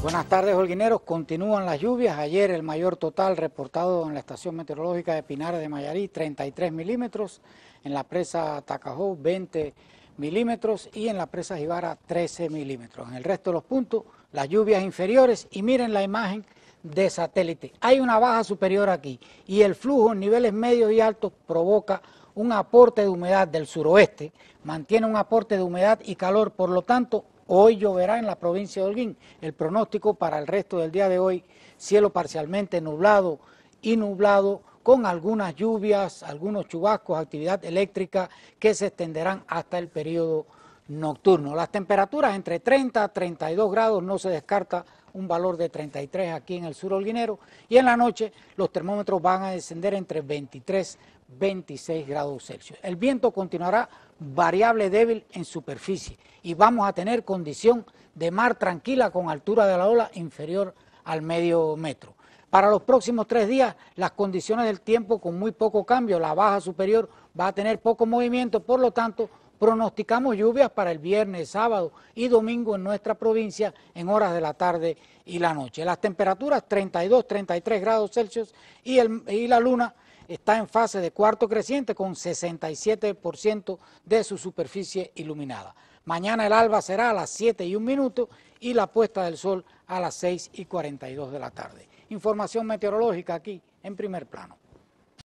Buenas tardes, holguineros. Continúan las lluvias. Ayer el mayor total reportado en la estación meteorológica de Pinar de Mayarí, 33 milímetros. En la presa Tacajó, 20 milímetros. Y en la presa Jibara, 13 milímetros. En el resto de los puntos, las lluvias inferiores. Y miren la imagen de satélite. Hay una baja superior aquí. Y el flujo en niveles medios y altos provoca un aporte de humedad del suroeste. Mantiene un aporte de humedad y calor. Por lo tanto, Hoy lloverá en la provincia de Holguín. El pronóstico para el resto del día de hoy, cielo parcialmente nublado y nublado con algunas lluvias, algunos chubascos, actividad eléctrica que se extenderán hasta el periodo nocturno. Las temperaturas entre 30 a 32 grados, no se descarta un valor de 33 aquí en el sur holguinero y en la noche los termómetros van a descender entre 23 26 grados Celsius. El viento continuará variable débil en superficie y vamos a tener condición de mar tranquila con altura de la ola inferior al medio metro. Para los próximos tres días, las condiciones del tiempo con muy poco cambio, la baja superior va a tener poco movimiento, por lo tanto, Pronosticamos lluvias para el viernes, sábado y domingo en nuestra provincia en horas de la tarde y la noche. Las temperaturas 32, 33 grados Celsius y, el, y la luna está en fase de cuarto creciente con 67% de su superficie iluminada. Mañana el alba será a las 7 y un minuto y la puesta del sol a las 6 y 42 de la tarde. Información meteorológica aquí en primer plano.